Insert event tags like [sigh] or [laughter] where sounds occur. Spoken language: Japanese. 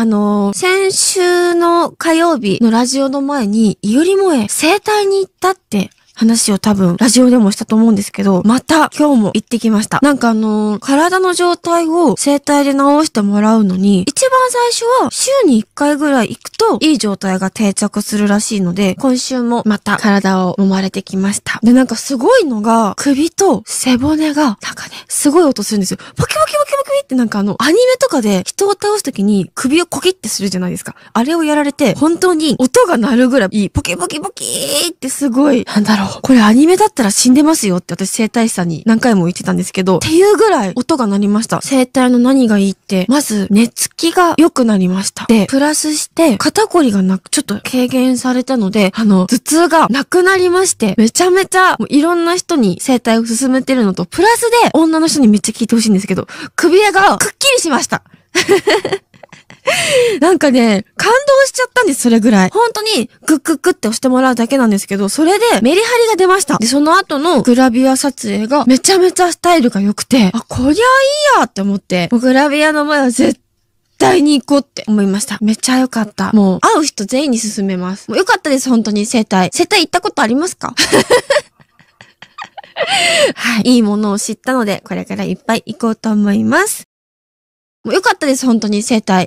あの先週の火曜日のラジオの前に、いよりもえ生体に行ったって話を多分、ラジオでもしたと思うんですけど、また今日も行ってきました。なんかあのー、体の状態を整体で治してもらうのに、一番最初は週に1回ぐらい行くと、いい状態が定着するらしいので、今週もまた体を揉まれてきました。で、なんかすごいのが、首と背骨が、なんかね、すごい音するんですよ。ポキポキ組ってなんかあの、アニメとかで人を倒すときに首をコキってするじゃないですか。あれをやられて、本当に音が鳴るぐらい、ポキポキポキーってすごい、なんだろう。これアニメだったら死んでますよって私生体師さんに何回も言ってたんですけど、っていうぐらい音が鳴りました。生体の何がいいって、まず、寝つきが良くなりました。で、プラスして、肩こりがなく、ちょっと軽減されたので、あの、頭痛がなくなりまして、めちゃめちゃ、もういろんな人に生体を勧めてるのと、プラスで、女の人にめっちゃ聞いてほしいんですけど、首がくっきりしました。[laughs] なんかね、感動しちゃったんです、それぐらい。本当に、クッククって押してもらうだけなんですけど、それでメリハリが出ました。で、その後のグラビア撮影がめちゃめちゃスタイルが良くて、あ、こりゃいいやって思って、もうグラビアの前は絶対対に行こうって思いました。めっちゃ良かった。もう、会う人全員に勧めます。もう良かったです、本当に、生体。生体行ったことありますか [laughs] はい、いいものを知ったので、これからいっぱい行こうと思います。もうよかったです、本当に生体。